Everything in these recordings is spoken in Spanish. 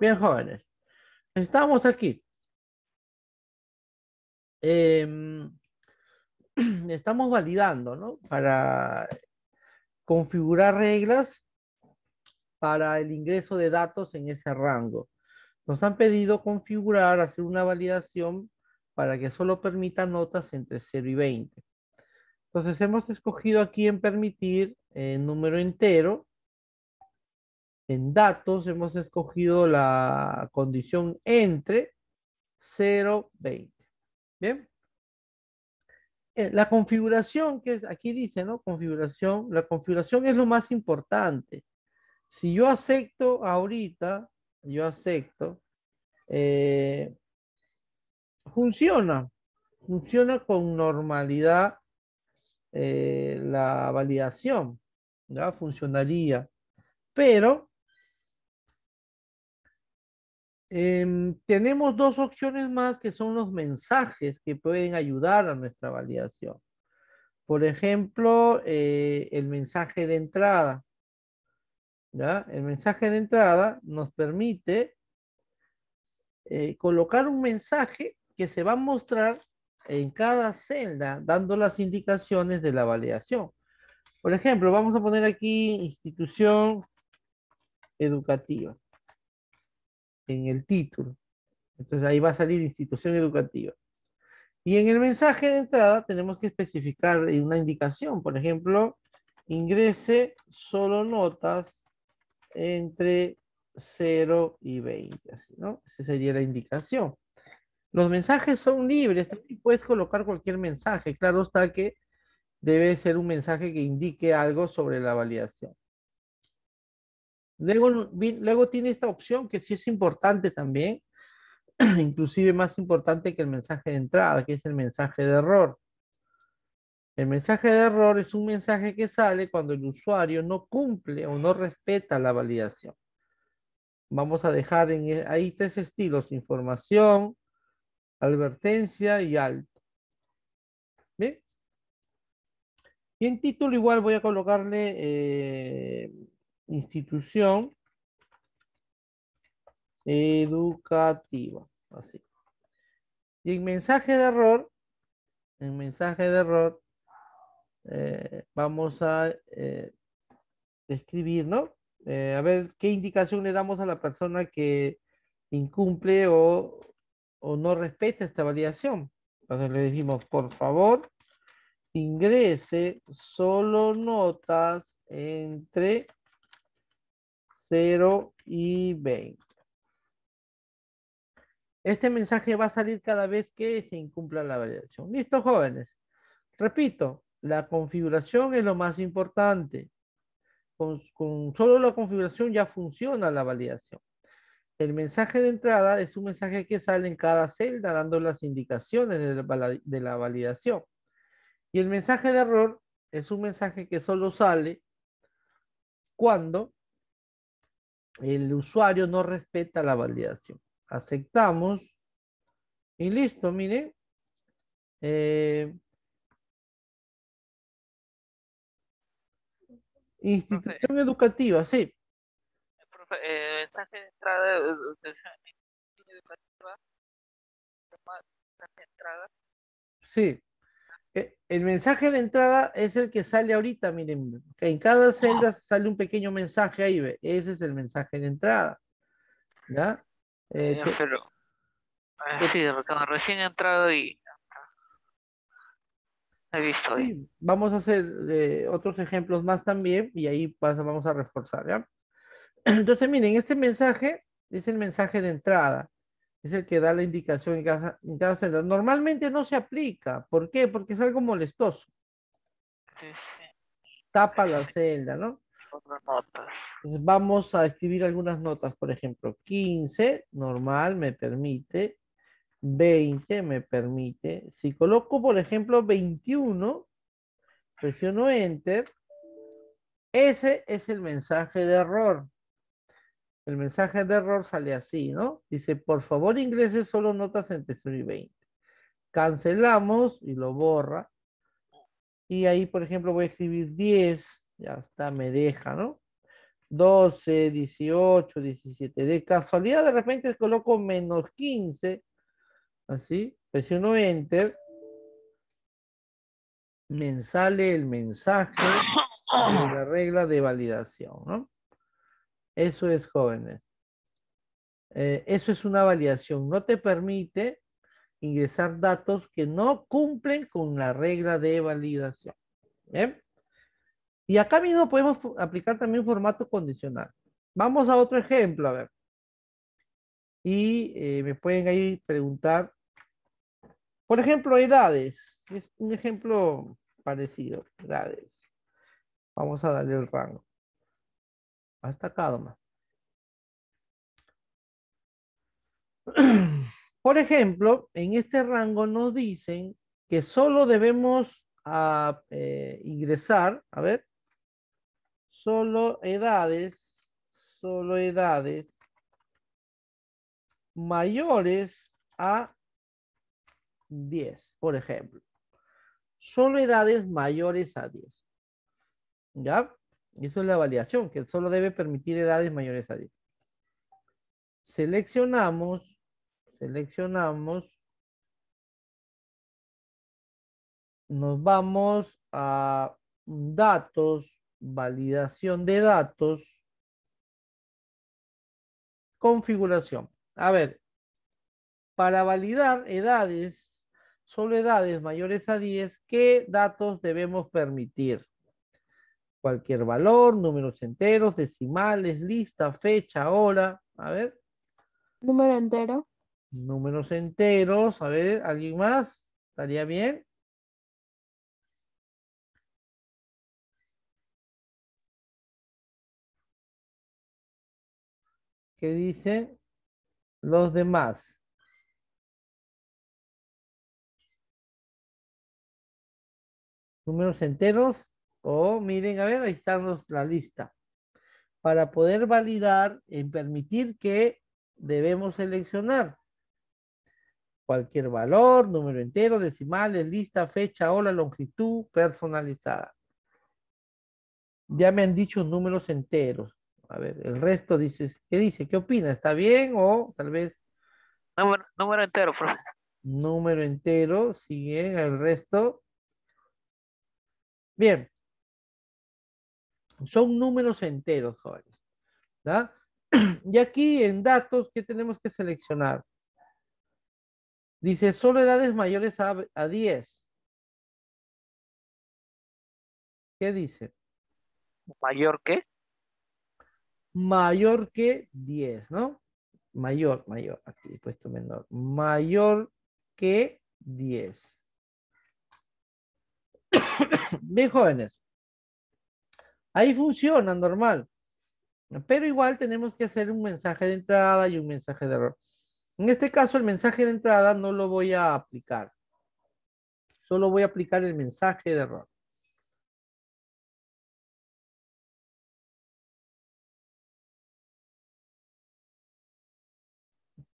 Bien, jóvenes. Estamos aquí. Em, estamos validando, ¿no? Para configurar reglas para el ingreso de datos en ese rango. Nos han pedido configurar, hacer una validación para que solo permita notas entre 0 y 20. Entonces hemos escogido aquí en permitir eh, número entero en datos hemos escogido la condición entre 0, 20. Bien. Eh, la configuración, que es, aquí dice, ¿no? Configuración. La configuración es lo más importante. Si yo acepto ahorita, yo acepto, eh, funciona. Funciona con normalidad eh, la validación. Funcionaría. Pero Em, tenemos dos opciones más que son los mensajes que pueden ayudar a nuestra validación. Por ejemplo, eh, el mensaje de entrada. El mensaje de entrada nos permite eh, colocar un mensaje que se va a mostrar en cada celda, dando las indicaciones de la validación. Por ejemplo, vamos a poner aquí institución educativa en el título. Entonces ahí va a salir institución educativa. Y en el mensaje de entrada tenemos que especificar una indicación. Por ejemplo, ingrese solo notas entre 0 y 20. Así, ¿no? Esa sería la indicación. Los mensajes son libres. Puedes colocar cualquier mensaje. Claro está que debe ser un mensaje que indique algo sobre la validación. Luego, tiene esta opción que sí es importante también, inclusive más importante que el mensaje de entrada, que es el mensaje de error. El mensaje de error es un mensaje que sale cuando el usuario no cumple o no respeta la validación. Vamos a dejar en, e, ahí tres estilos, información, advertencia y alto. ¿Bien? Y en título igual voy a colocarle eh, institución educativa. Así. Y en mensaje de error, en mensaje de error, eh, vamos a eh, ¿no? Eh, a ver qué indicación le damos a la persona que incumple o, o no respeta esta validación. Entonces le decimos, por favor, ingrese solo notas entre 0 y 20. Este mensaje va a salir cada vez que se incumpla la validación. Listo, jóvenes. Repito, la configuración es lo más importante. Con, solo la configuración ya funciona la validación. El mensaje de entrada es un mensaje que sale en cada celda dando las indicaciones de la validación. Y el mensaje de error es un mensaje que solo sale cuando el usuario no respeta la validación. Aceptamos y listo, miren. Eh, institución educativa, sí. Profe, eh, en eh, de entrada educativa. ¿Está centrada? Sí. Eh, el mensaje de entrada es el que sale ahorita, miren, en cada celda sale un pequeño mensaje ahí, ve. ese es el mensaje de entrada. ¿Ya? Eh, ah, eh, sí, recién he entrado y he visto. vamos a hacer otros ejemplos más también y ahí vamos a reforzar, ¿ya? Entonces, miren, este mensaje es el mensaje de entrada es el que da la indicación en cada, celda. Normalmente no se aplica. ¿Por qué? Porque es algo molestoso. Tapa la celda, ¿no? Notas. Vamos a escribir algunas notas, por ejemplo, 15, normal, me permite, 20, me permite. Si coloco, por ejemplo, 21, presiono Enter, ese es el mensaje de error. El mensaje de error sale así, ¿no? Dice, por favor ingrese solo notas entre 0 y 20. Cancelamos y lo borra. Y ahí, por ejemplo, voy a escribir 10. Ya está, me deja, ¿no? 12, 18, 17. De casualidad, de repente coloco menos 15. Así, presiono Enter. Me sale el mensaje de la regla de validación, ¿no? Eso es, jóvenes. Eh, eso es una validación. No te permite ingresar datos que no cumplen con la regla de validación. Y acá mismo podemos aplicar también formato condicional. Vamos a otro ejemplo, a ver. Y eh, me pueden ahí preguntar, por ejemplo, edades. Es un ejemplo parecido, edades. Vamos a darle el rango. Hasta acá, Por ejemplo, en este rango nos dicen que solo debemos ah, eh, ingresar, a ver, solo edades, solo edades mayores a 10, por ejemplo. Solo edades mayores a 10. ¿Ya? eso es la validación, que solo debe permitir edades mayores a 10. Seleccionamos, seleccionamos, nos vamos a datos, validación de datos, configuración. A ver, para validar edades, solo edades mayores a 10, ¿qué datos debemos permitir? cualquier valor, números enteros, decimales, lista, fecha, hora. A ver. Número entero. Números enteros. A ver, ¿alguien más? ¿Estaría bien? ¿Qué dicen los demás? Números enteros, oh, miren, a ver, ahí está la lista. Para poder validar en permitir que debemos seleccionar cualquier valor, número entero, decimales, lista, fecha, o la longitud, personalizada. Ya me han dicho números enteros. A ver, el resto dices, ¿qué dice? ¿Qué opina? ¿Está bien o tal vez? Número, entero, profe. Número entero, sigue el resto. Bien, son números enteros, jóvenes. Y aquí en datos, ¿qué tenemos que seleccionar? Dice, solo edades mayores a, a 10. ¿Qué dice? ¿Mayor que? Mayor que 10, ¿no? Mayor, mayor, aquí he puesto menor. Mayor que 10. Bien, jóvenes. Ahí funciona normal. Pero igual tenemos que hacer un mensaje de entrada y un mensaje de error. En este caso, el mensaje de entrada no lo voy a aplicar. Solo voy a aplicar el mensaje de error.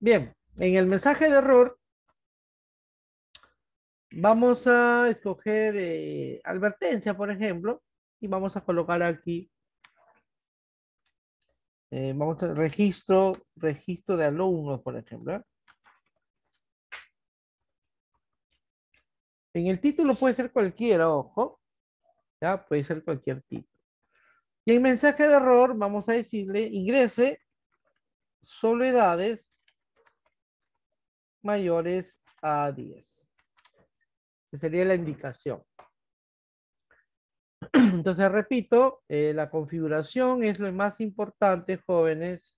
Bien, en el mensaje de error vamos a escoger eh, advertencia, por ejemplo y vamos a colocar aquí eh, vamos a registro, registro de alumnos, por ejemplo. ¿eh? En el título puede ser cualquiera, ojo. Ya, puede ser cualquier título. Y en mensaje de error vamos a decirle ingrese soledades mayores a 10. Que sería la indicación. Entonces, repito, eh, la configuración es lo más importante, jóvenes.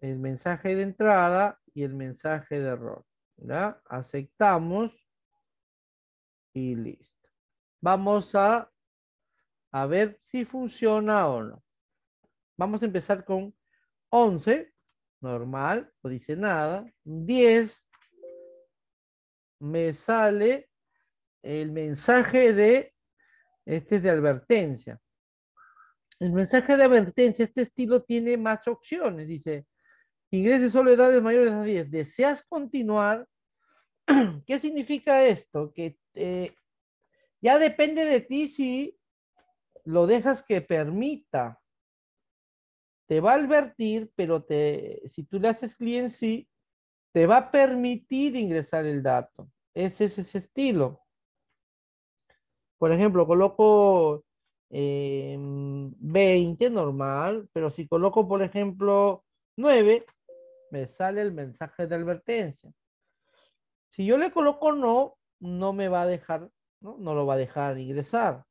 El mensaje de entrada y el mensaje de error. Aceptamos y listo. Vamos a, a ver si funciona o no. Vamos a empezar con 11, normal, no dice nada. 10, me sale el mensaje de este es de advertencia. El mensaje de advertencia, este estilo tiene más opciones. Dice, ingreses solo edades mayores a 10. ¿Deseas continuar? ¿Qué significa esto? Que eh, ya depende de ti si lo dejas que permita. Te va a advertir, pero te, si tú le haces clic en sí, te va a permitir ingresar el dato. ese es ese estilo. Por ejemplo, coloco 20 eh, normal, pero si coloco, por ejemplo, 9, me sale el mensaje de advertencia. Si yo le coloco no, no me va a dejar, no, lo va a dejar ingresar.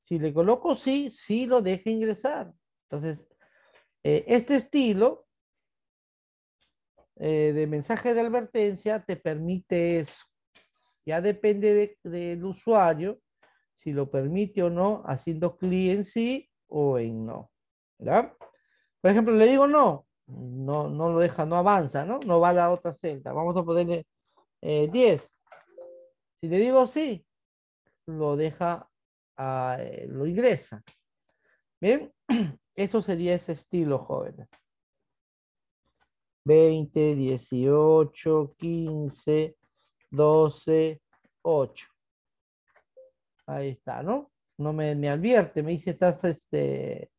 Si le coloco sí, sí lo deja ingresar. Entonces, eh, este estilo eh, de mensaje de advertencia te permite eso. Ya depende del usuario si lo permite o no, haciendo clic en sí o en no. ¿verdad? Por ejemplo, le digo no, no, no lo deja, no avanza, ¿no? No va a la otra celda. Vamos a ponerle 10. Eh, si le digo sí, lo deja, ah, eh, lo ingresa. Bien, eso sería ese estilo, jóvenes. 20, 18, 15, 12, 8 ahí está, ¿no? No me, advierte, me dice, estás, este,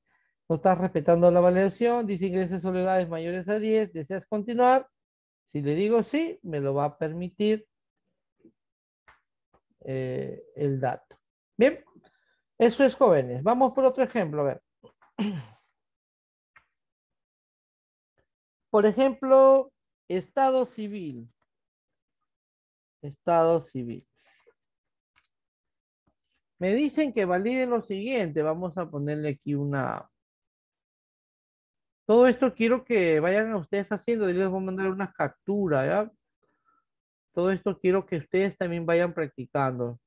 no estás respetando la validación, dice ingresos de soledades mayores a 10, deseas continuar. Si le digo sí, me lo va a permitir eh, el dato. Bien, eso es jóvenes. Vamos por otro ejemplo, a ver. Por ejemplo, estado civil. Estado civil. Me dicen que validen lo siguiente. Vamos a ponerle aquí una... Todo esto quiero que vayan ustedes haciendo. les voy a mandar una captura, Todo esto quiero que ustedes también vayan practicando.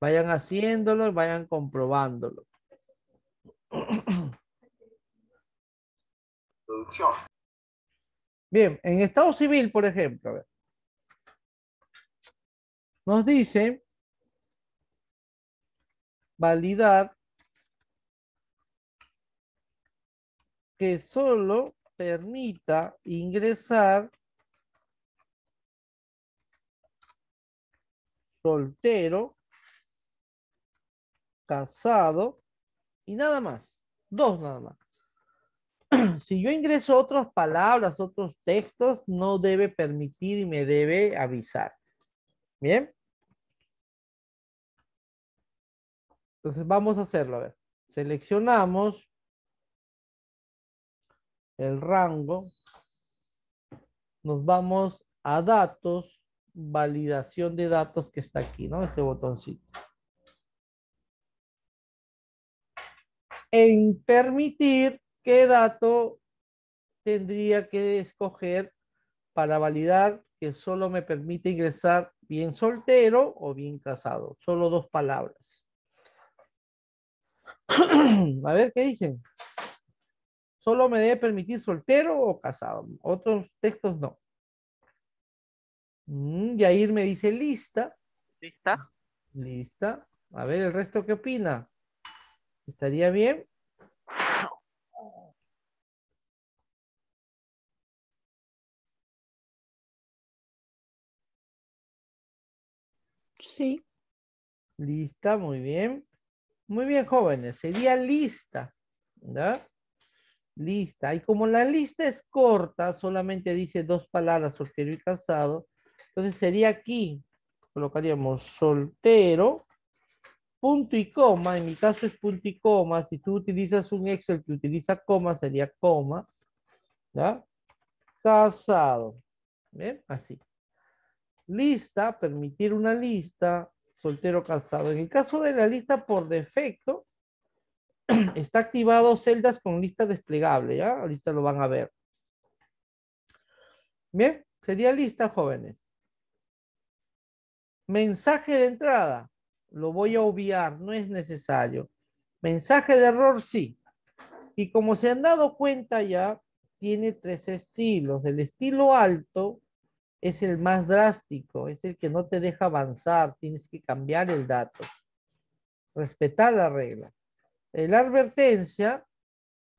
Vayan haciéndolo vayan comprobándolo. Bien, en Estado Civil, por ejemplo, nos dicen validar que solo permita ingresar soltero, casado y nada más, dos nada más. Si yo ingreso otras palabras, otros textos, no debe permitir y me debe avisar. Bien. Entonces vamos a hacerlo, a ver. Seleccionamos el rango. Nos vamos a datos, validación de datos que está aquí, ¿no? Este botoncito. En permitir qué dato tendría que escoger para validar que solo me permite ingresar bien soltero o bien casado. Solo dos palabras. A ver, ¿qué dicen? Solo me debe permitir soltero o casado. Otros textos no. Mm, y ahí me dice lista. Lista. Lista. A ver, ¿el resto qué opina? ¿Estaría bien? Sí. Lista, muy bien. Muy bien, jóvenes. Sería lista. ¿verdad? Lista. Y como la lista es corta, solamente dice dos palabras, soltero y casado. Entonces sería aquí, colocaríamos soltero, punto y coma. En mi caso es punto y coma. Si tú utilizas un Excel que utiliza coma, sería coma. ¿verdad? Casado. ¿Ven? Así. Lista, permitir una lista, soltero casado. En el caso de la lista por defecto, está activado celdas con lista desplegable, ¿ya? Ahorita lo van a ver. Bien, sería lista, jóvenes. Mensaje de entrada, lo voy a obviar, no es necesario. Mensaje de error, sí. Y como se han dado cuenta ya, tiene tres estilos. El estilo alto, es el más drástico, es el que no te deja avanzar, tienes que cambiar el dato, respetar la regla. La advertencia,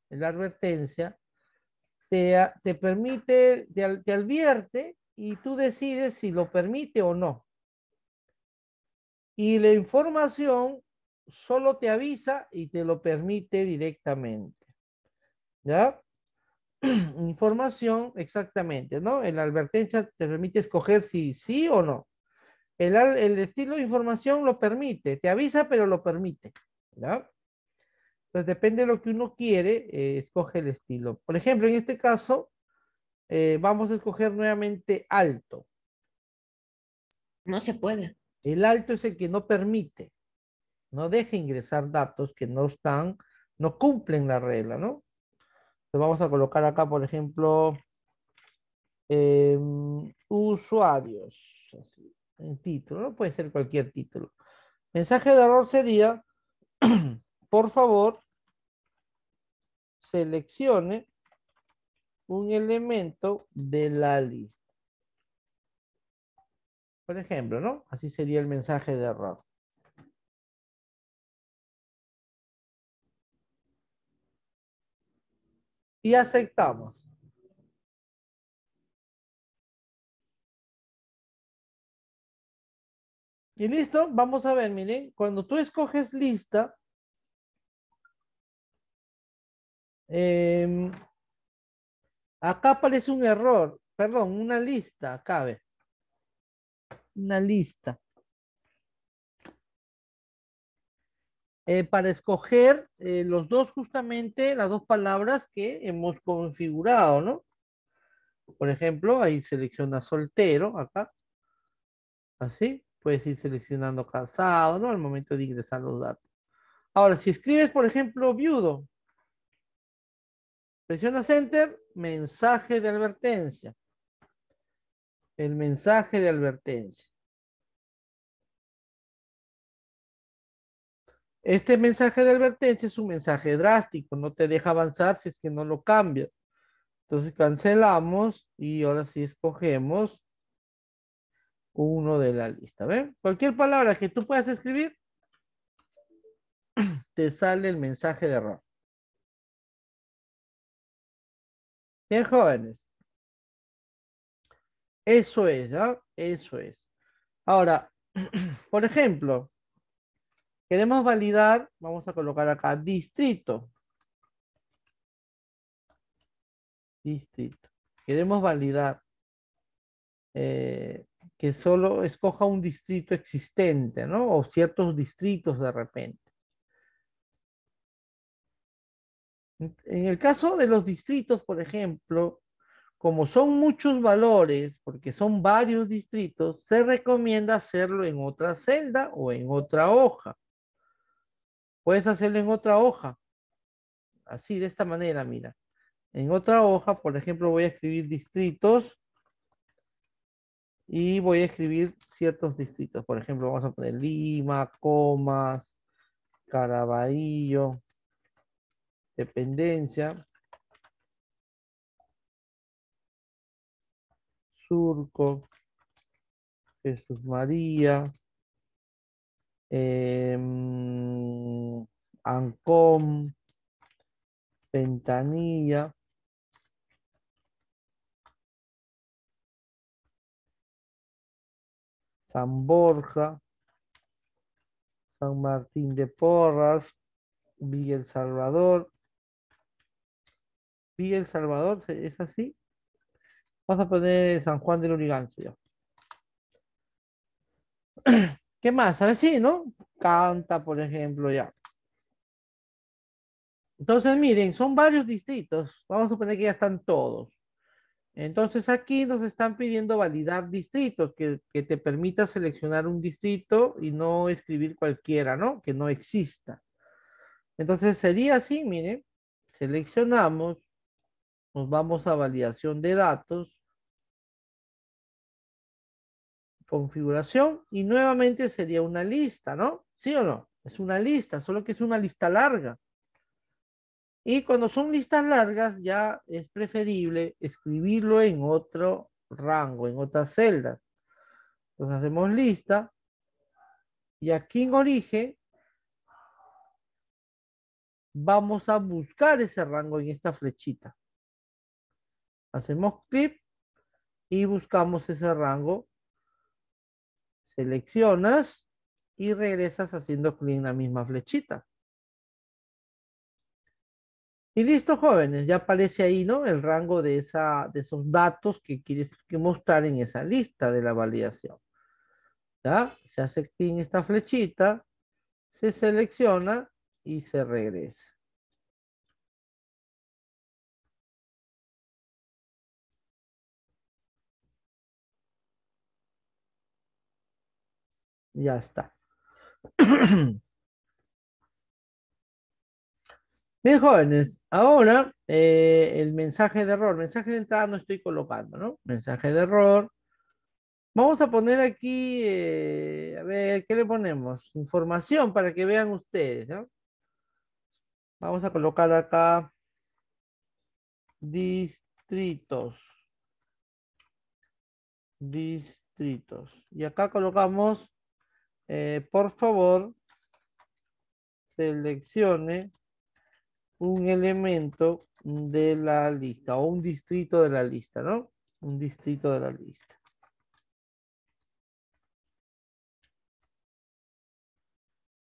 la advertencia, te, permite, te, te advierte y tú decides si lo permite o no. Y la información solo te avisa y te lo permite directamente. ¿Ya? información exactamente, ¿no? La advertencia te permite escoger si sí o no. El, el estilo de información lo permite, te avisa, pero lo permite, ¿verdad? Entonces, depende de lo que uno quiere, eh, escoge el estilo. Por ejemplo, en este caso, eh, vamos a escoger nuevamente alto. No se puede. El alto es el que no permite, no deja ingresar datos que no están, no cumplen la regla, ¿no? Entonces vamos a colocar acá, por ejemplo, em, usuarios. Así, en título, no puede ser cualquier título. Mensaje de error sería, por favor, seleccione un elemento de la lista. Por ejemplo, ¿no? Así sería el mensaje de error. y aceptamos. Y listo, vamos a ver, miren, cuando tú escoges lista, em, acá aparece un error, perdón, una lista, cabe. Una lista. Eh, para escoger eh, los dos, justamente las dos palabras que hemos configurado, ¿no? Por ejemplo, ahí selecciona soltero, acá. Así, puedes ir seleccionando casado, ¿no? Al momento de ingresar los datos. Ahora, si escribes, por ejemplo, viudo, presiona Enter, mensaje de advertencia. El mensaje de advertencia. Este mensaje de advertencia es un mensaje drástico, no te deja avanzar si es que no lo cambias. Entonces cancelamos y ahora sí escogemos uno de la lista. ¿Ven? Cualquier palabra que tú puedas escribir, te sale el mensaje de error. Bien, jóvenes. Eso es, ¿No? ¿ah? Eso es. Ahora, por ejemplo, Queremos validar, vamos a colocar acá distrito. Distrito. Queremos validar eh, que solo escoja un distrito existente, ¿no? O ciertos distritos de repente. En el caso de los distritos, por ejemplo, como son muchos valores, porque son varios distritos, se recomienda hacerlo en otra celda o en otra hoja. Puedes hacerlo en otra hoja. Así, de esta manera, mira. En otra hoja, por ejemplo, voy a escribir distritos y voy a escribir ciertos distritos. Por ejemplo, vamos a poner Lima, Comas, Caraballo, Dependencia, Surco, Jesús María, eh, Ancom, Ventanilla. San Borja, San Martín de Porras, Villa Salvador. Villa Salvador, ¿es así? Vamos a poner San Juan del Urigancho ya. ¿Qué más? A ver si, ¿no? Canta, por ejemplo, ya. Entonces, miren, son varios distritos. Vamos a suponer que ya están todos. Entonces, aquí nos están pidiendo validar distritos, que, te permita seleccionar un distrito y no escribir cualquiera, ¿no? Que no exista. Entonces, sería así, miren. Seleccionamos. Nos vamos a validación de datos. Configuración. Y nuevamente sería una lista, ¿no? ¿Sí o no? Es una lista, solo que es una lista larga. Y cuando son listas largas, ya es preferible escribirlo en otro rango, en otras celdas. Entonces hacemos lista. Y aquí en origen vamos a buscar ese rango en esta flechita. Hacemos clic y buscamos ese rango. Seleccionas y regresas haciendo clic en la misma flechita. Y listo, jóvenes, ya aparece ahí, ¿no? El rango de, esa, de esos datos que quieres mostrar en esa lista de la validación. ¿Ya? Se hace clic en esta flechita, se selecciona y se regresa. Ya está. Bien, jóvenes, ahora eh, el mensaje de error. Mensaje de entrada no estoy colocando, ¿no? Mensaje de error. Vamos a poner aquí, eh, a ver, ¿qué le ponemos? Información para que vean ustedes, ¿no? Vamos a colocar acá distritos. Distritos. Y acá colocamos, eh, por favor, seleccione un elemento de la lista o un distrito de la lista, ¿no? Un distrito de la lista.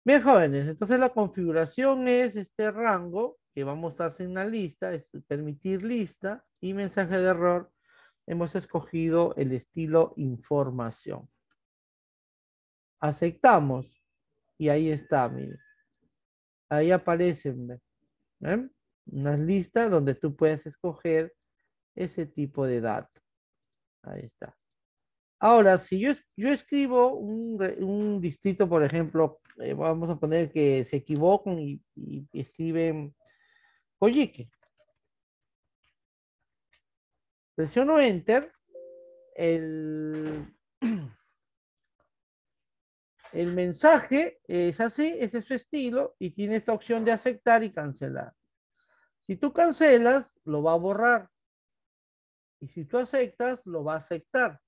Bien, jóvenes, entonces la configuración es este rango que va a mostrarse en la lista, es permitir lista y mensaje de error. Hemos escogido el estilo información. Aceptamos y ahí está, miren. Ahí aparecen, ¿eh? Una lista donde tú puedes escoger ese tipo de datos. Ahí está. Ahora, si yo, yo escribo un, distrito, por ejemplo, eh, vamos a poner que se equivocan y, y escriben Coyique. Presiono Enter. El, El mensaje es así, ese es su estilo y tiene esta opción de aceptar y cancelar. Si tú cancelas, lo va a borrar. Y si tú aceptas, lo va a aceptar.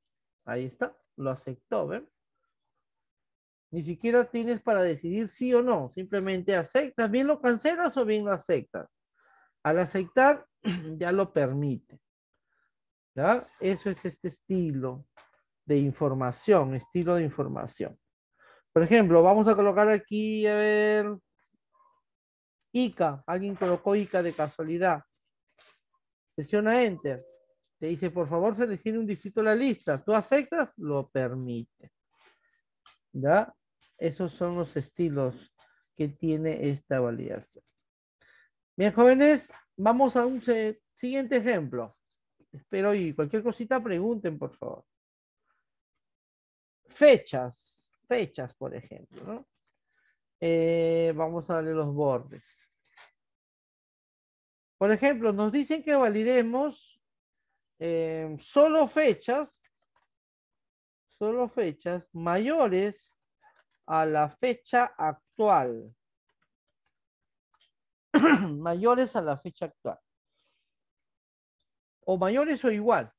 Ahí está, lo aceptó, ¿ven? Ni siquiera tienes para decidir sí o no, simplemente aceptas, bien lo cancelas o bien lo aceptas. Al aceptar, ya lo permite. ¿Ya? Eso es este estilo de información, estilo de información. Por ejemplo, vamos a colocar aquí, a ver, ICA. Alguien colocó ICA de casualidad. Presiona Enter. Te dice, por favor, seleccione un distrito a la lista. Tú aceptas, lo permite. ¿Ya? Esos son los estilos que tiene esta validación. Bien, jóvenes, vamos a un siguiente ejemplo. Espero y cualquier cosita pregunten, por favor. Fechas fechas, por ejemplo. ¿no? Eh, vamos a darle los bordes. Por ejemplo, nos dicen que validemos eh, solo fechas, solo fechas mayores a la fecha actual. mayores a la fecha actual. O mayores o igual.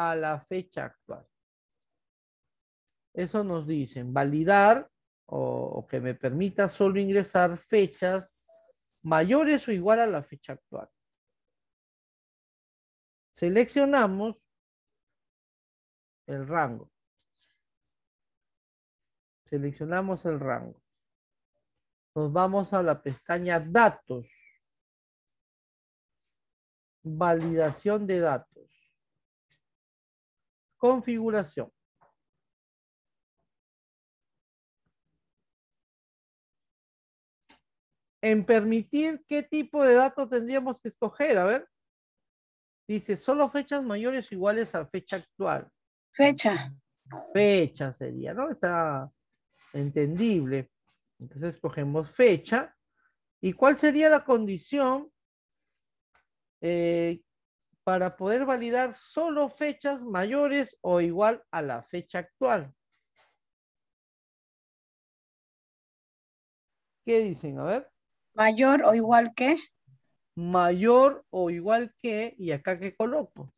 a la fecha actual. Eso nos dicen, validar o, o que me permita solo ingresar fechas mayores o igual a la fecha actual. Seleccionamos el rango. Seleccionamos el rango. Nos vamos a la pestaña datos. Validación de datos configuración. En permitir, ¿qué tipo de datos tendríamos que escoger? A ver. Dice, solo fechas mayores iguales a fecha actual. Fecha. Fecha sería, ¿no? Está entendible. Entonces escogemos fecha. ¿Y cuál sería la condición eh, para poder validar solo fechas mayores o igual a la fecha actual. ¿Qué dicen? A ver. Mayor o igual que. Mayor o igual que, y acá que coloco.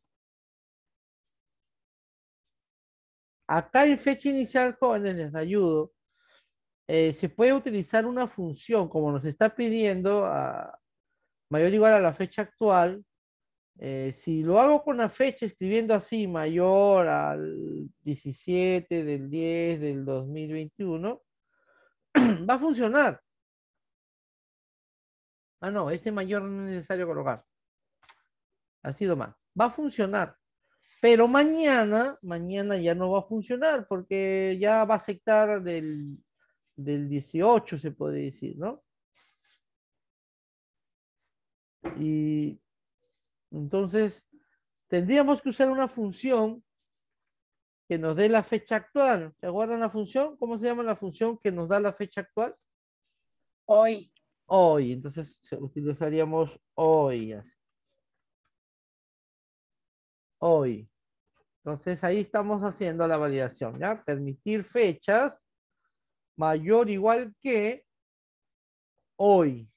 Acá en fecha inicial, jóvenes, les ayudo. Eh, se puede utilizar una función, como nos está pidiendo, mayor o igual a la fecha actual, eh, si lo hago con la fecha escribiendo así, mayor al 17 del 10 del 2021, va a funcionar. Ah, no, este mayor no es necesario colocar. Ha sido mal. Va a funcionar. Pero mañana, mañana ya no va a funcionar porque ya va a aceptar del, del 18, se puede decir, ¿no? Y entonces, tendríamos que usar una función que nos dé la fecha actual. ¿Se acuerdan la función? ¿Cómo se llama la función que nos da la fecha actual? Hoy. Hoy, entonces utilizaríamos hoy. Hoy. Entonces ahí estamos haciendo la validación, ¿ya? Permitir fechas mayor o igual que hoy.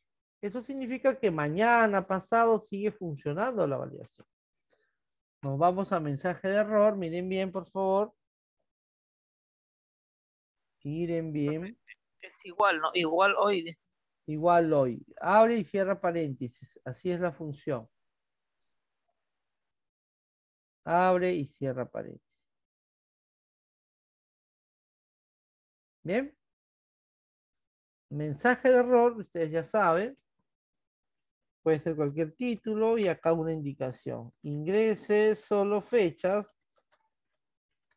Eso significa que mañana, pasado, sigue funcionando la validación. Nos vamos a mensaje de error. Miren bien, por favor. Miren bien. Es igual, ¿no? Igual hoy. Igual hoy. Abre y cierra paréntesis. Así es la función. Abre y cierra paréntesis. Bien. Mensaje de error, ustedes ya saben puede ser cualquier título y acá una indicación. Ingrese solo fechas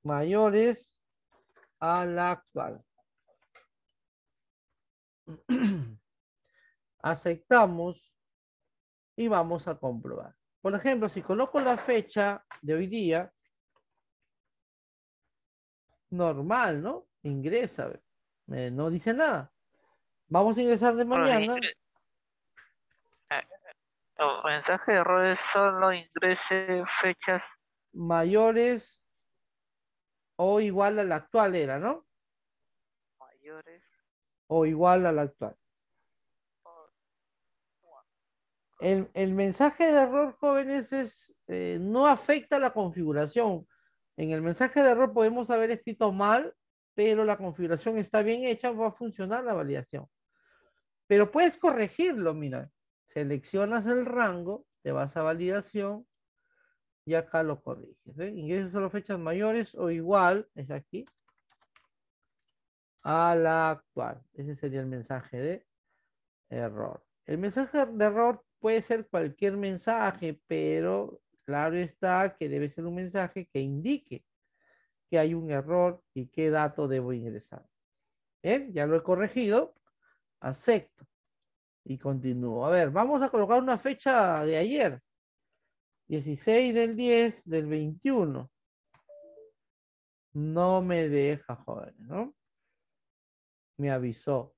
mayores a la actual. Aceptamos y vamos a comprobar. Por ejemplo, si coloco la fecha de hoy día, normal, ¿no? Ingresa, eh, no dice nada. Vamos a ingresar de mañana. El mensaje de error es solo ingrese fechas mayores o igual a la actual era, ¿no? Mayores. O igual a la actual. El, el mensaje de error, jóvenes, es, eh, no afecta la configuración. En el mensaje de error podemos haber escrito mal, pero la configuración está bien hecha, va a funcionar la validación. Pero puedes corregirlo, mira. Seleccionas el rango, te vas a validación y acá lo corriges. ¿eh? Ingresas a las fechas mayores o igual, es aquí, a la actual. Ese sería el mensaje de error. El mensaje de error puede ser cualquier mensaje, pero claro está que debe ser un mensaje que indique que hay un error y qué dato debo ingresar. Bien, ya lo he corregido. Acepto. Y continúo. A ver, vamos a colocar una fecha de ayer. 16 del 10 del 21. No me deja, joder, ¿no? Me avisó.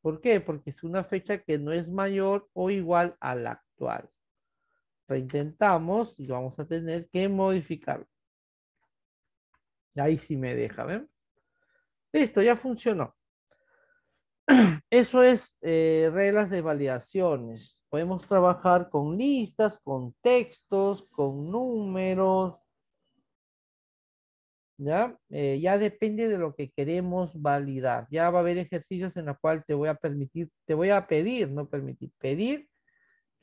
¿Por qué? Porque es una fecha que no es mayor o igual a la actual. Reintentamos y vamos a tener que modificarlo. Ahí sí me deja, ¿ven? Listo, ya funcionó. Eso es eh, reglas de validaciones. Podemos trabajar con listas, con textos, con números. ¿Ya? Eh, ya depende de lo que queremos validar. Ya va a haber ejercicios en los cuales te voy a permitir, te voy a pedir, no permitir, pedir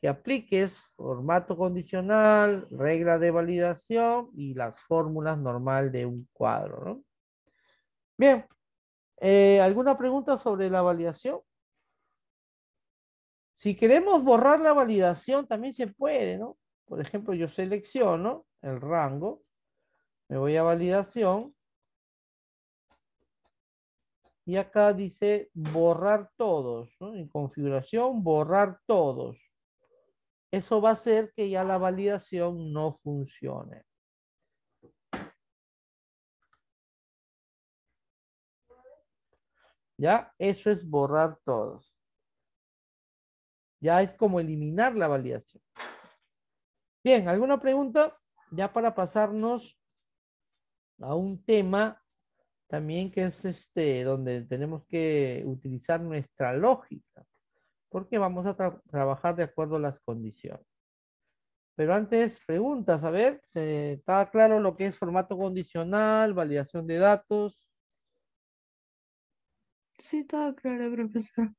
que apliques formato condicional, regla de validación y las fórmulas normal de un cuadro. Bien, eh, ¿Alguna pregunta sobre la validación? Si queremos borrar la validación, también se puede, ¿no? Por ejemplo, yo selecciono el rango, me voy a validación, y acá dice borrar todos, ¿no? En configuración, borrar todos. Eso va a hacer que ya la validación no funcione. ¿Ya? Eso es borrar todos. Ya es como eliminar la validación. Bien, ¿alguna pregunta? Ya para pasarnos a un tema también que es este, donde tenemos que utilizar nuestra lógica, porque vamos a trabajar de acuerdo a las condiciones. Pero antes, preguntas, a ver, ¿está claro lo que es formato condicional, validación de datos? Sí, todo claro, profesor.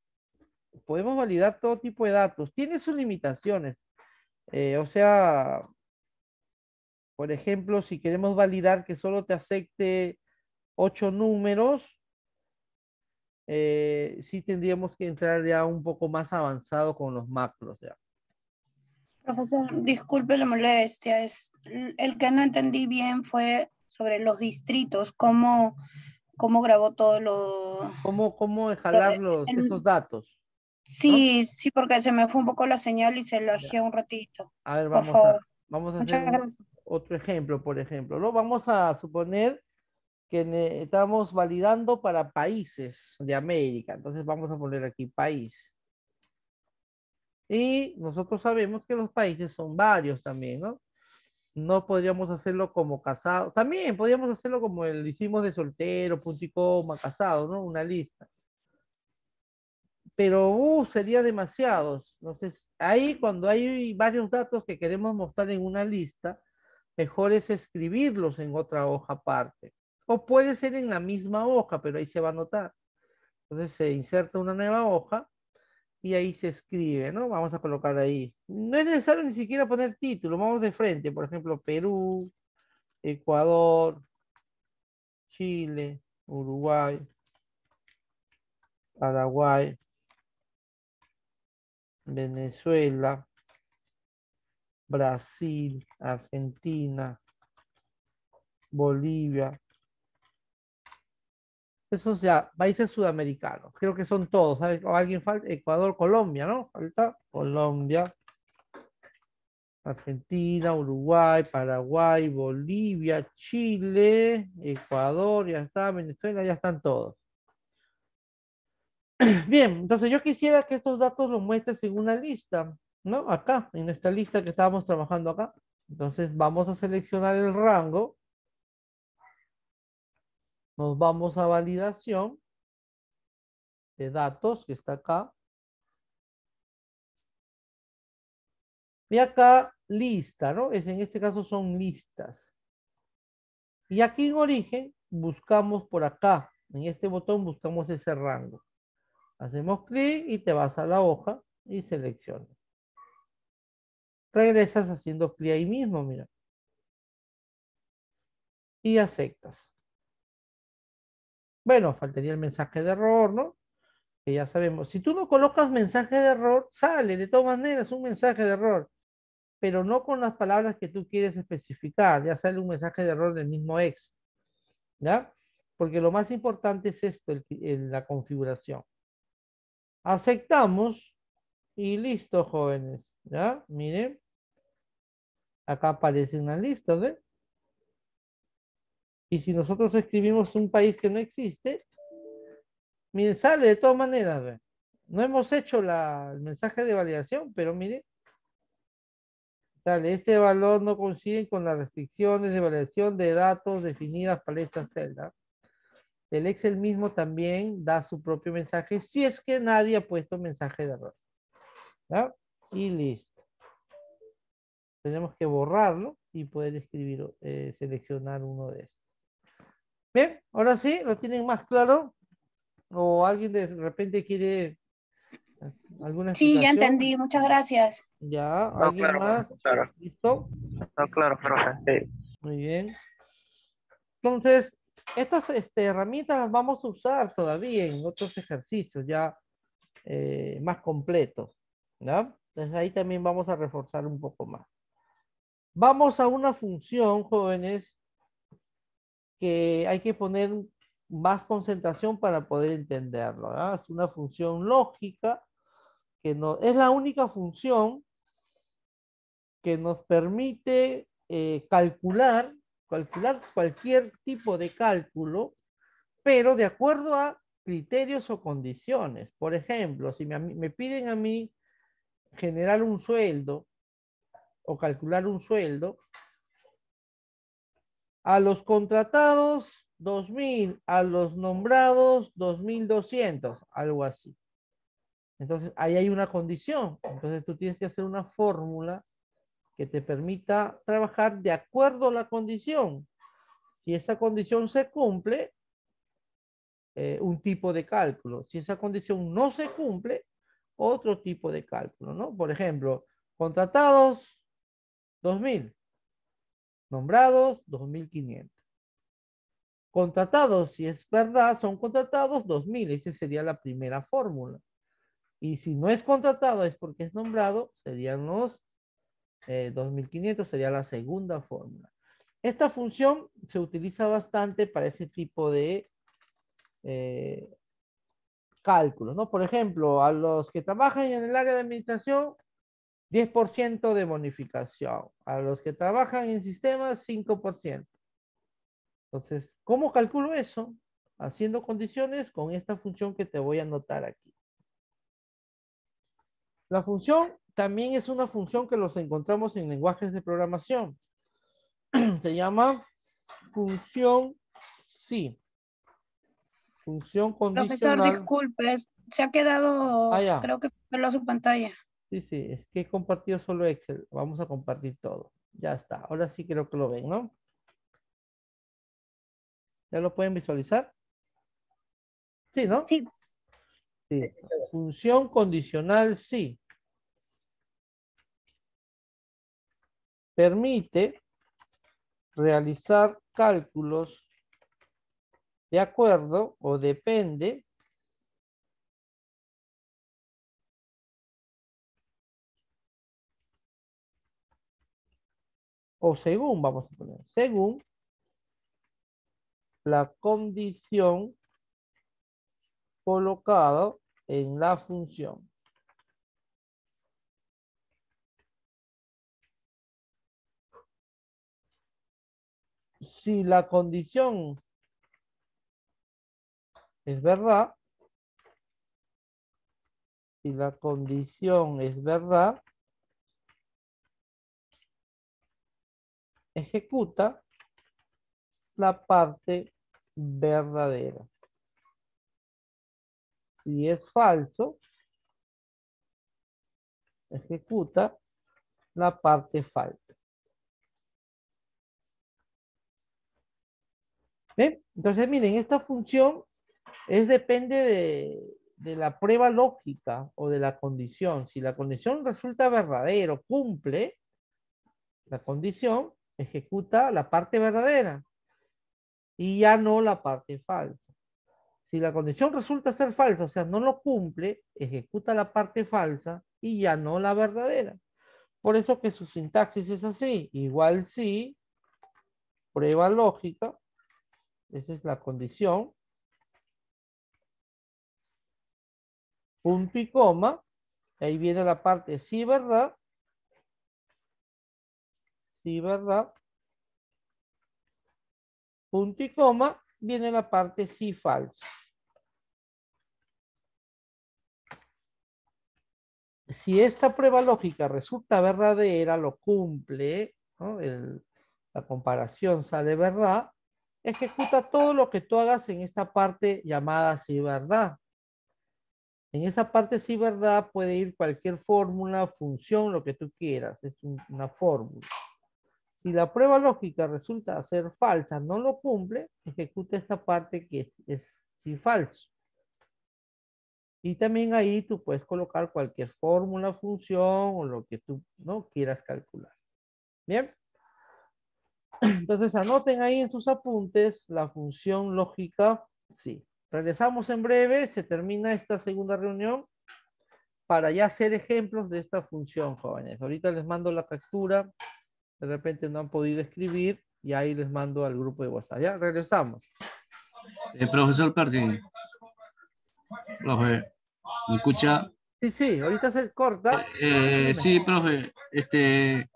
Podemos validar todo tipo de datos. Tiene sus limitaciones. Eh, o sea, por ejemplo, si queremos validar que solo te acepte ocho números, eh, sí tendríamos que entrar ya un poco más avanzado con los macros. Profesor, disculpe la molestia. el que no entendí bien fue sobre los distritos, cómo cómo grabó todos los... ¿Cómo, cómo jalar los, esos datos? Sí, sí, porque se me fue un poco la señal y se lo dejé un ratito. A ver, vamos A, vamos a hacer otro ejemplo, por ejemplo. Vamos a suponer que estamos validando para países de América. Entonces vamos a poner aquí país. Y nosotros sabemos que los países son varios también, ¿no? no podríamos hacerlo como casado. También podríamos hacerlo como lo hicimos de soltero, punto y coma, casado, ¿no? Una lista. Pero uh, sería demasiados. Entonces, ahí cuando hay varios datos que queremos mostrar en una lista, mejor es escribirlos en otra hoja aparte. O puede ser en la misma hoja, pero ahí se va a notar. Entonces se inserta una nueva hoja y ahí se escribe, ¿no? Vamos a colocar ahí. No es necesario ni siquiera poner título, vamos de frente, por ejemplo, Perú, Ecuador, Chile, Uruguay, Paraguay, Venezuela, Brasil, Argentina, Bolivia, esos ya, países sudamericanos. Creo que son todos. ¿sabes? Alguien falta. Ecuador, Colombia, ¿no? Falta Colombia. Argentina, Uruguay, Paraguay, Bolivia, Chile, Ecuador, ya está, Venezuela, ya están todos. Bien, entonces yo quisiera que estos datos los muestres en una lista, ¿no? Acá, en esta lista que estábamos trabajando acá. Entonces vamos a seleccionar el rango nos vamos a validación de datos que está acá. Y acá lista, ¿no? Es, en este caso son listas. Y aquí en origen buscamos por acá. En este botón buscamos ese rango. Hacemos clic y te vas a la hoja y seleccionas. Regresas haciendo clic ahí mismo, mira. Y aceptas. Bueno, faltaría el mensaje de error, ¿no? Que ya sabemos. Si tú no colocas mensaje de error, sale de todas maneras un mensaje de error, pero no con las palabras que tú quieres especificar. Ya sale un mensaje de error del mismo ex. ¿Ya? Porque lo más importante es esto, el, la configuración. Aceptamos y listo, jóvenes. ¿Ya? Miren. Acá aparecen las lista, ¿ven? Y si nosotros escribimos un país que no existe, miren, sale de todas maneras. No hemos hecho el mensaje de validación, pero mire sale, este valor no coincide con las restricciones de validación de datos definidas para esta celda. El Excel mismo también da su propio mensaje si es que nadie ha puesto mensaje de error. Y listo. Tenemos que borrarlo y poder escribir, eh, seleccionar uno de estos ahora sí, ¿lo tienen más claro? ¿O alguien de repente quiere eh, alguna Sí, ya entendí, muchas gracias. Ya, ¿alguien más? ¿Listo? Está claro, perfecto Muy bien. Entonces, estas este, herramientas las vamos a usar todavía en otros ejercicios ya eh, más completos. Entonces ahí también vamos a reforzar un poco más. Vamos a una función, jóvenes, que hay que poner más concentración para poder entenderlo. Es una función lógica que no, es la única función que nos permite eh, calcular, calcular cualquier tipo de cálculo, pero de acuerdo a criterios o condiciones. Por ejemplo, si me piden a mí generar un sueldo o calcular un sueldo, a los contratados, 2.000. A los nombrados, 2.200. Algo así. Entonces, ahí hay una condición. Entonces, tú tienes que hacer una fórmula que te permita trabajar de acuerdo a la condición. Si esa condición se cumple, eh, un tipo de cálculo. Si esa condición no se cumple, otro tipo de cálculo, ¿no? Por ejemplo, contratados 2.000. Nombrados, 2.500. Contratados, si es verdad, son contratados 2.000. Esa sería la primera fórmula. Y si no es contratado, es porque es nombrado, serían los 2.500, eh, sería la segunda fórmula. Esta función se utiliza bastante para ese tipo de eh, cálculos, ¿no? Por ejemplo, a los que trabajan en el área de administración, 10% de bonificación. A los que trabajan en sistemas, 5%. Entonces, ¿cómo calculo eso? Haciendo condiciones con esta función que te voy a anotar aquí. La función también es una función que los encontramos en lenguajes de programación. Se llama función sí. Función condicional. Profesor, disculpe, se ha quedado, ah, creo que perdió su pantalla. Sí, sí, es que he compartido solo Excel. Vamos a compartir todo. Ya está. Ahora sí creo que lo ven, ¿no? ¿Ya lo pueden visualizar? Sí, ¿no? Sí. sí. Función condicional, sí. Permite realizar cálculos de acuerdo o depende o según, vamos a poner, según la condición colocada en la función. Si la condición es verdad, si la condición es verdad, ejecuta la parte verdadera. Si es falso, ejecuta la parte falsa. Entonces, miren, esta función es depende de, de la prueba lógica o de la condición. Si la condición resulta verdadero, cumple la condición, ejecuta la parte verdadera y ya no la parte falsa. Si la condición resulta ser falsa, o sea, no lo cumple, ejecuta la parte falsa y ya no la verdadera. Por eso que su sintaxis es así. Igual si, prueba lógica, esa es la condición, punto y coma, ahí viene la parte sí, verdad, ¿verdad? Punto y coma, viene la parte si falso. Si esta prueba lógica resulta verdadera, lo cumple, la comparación sale verdad, ejecuta todo lo que tú hagas en esta parte llamada si verdad. En esa parte si verdad puede ir cualquier fórmula, función, lo que tú quieras. Es una fórmula. Si la prueba lógica resulta ser falsa, no lo cumple, ejecute esta parte que es, si falso. Y también ahí tú puedes colocar cualquier fórmula, función o lo que tú no quieras calcular. Bien. Entonces anoten ahí en sus apuntes la función lógica sí. Regresamos en breve, se termina esta segunda reunión para ya hacer ejemplos de esta función, jóvenes. Ahorita les mando la captura de repente no han podido escribir y ahí les mando al grupo de WhatsApp. Ya regresamos. Eh, profesor Perdín Profe, ¿me escucha? Sí, sí, ahorita se corta. Eh, eh, sí, profe, este,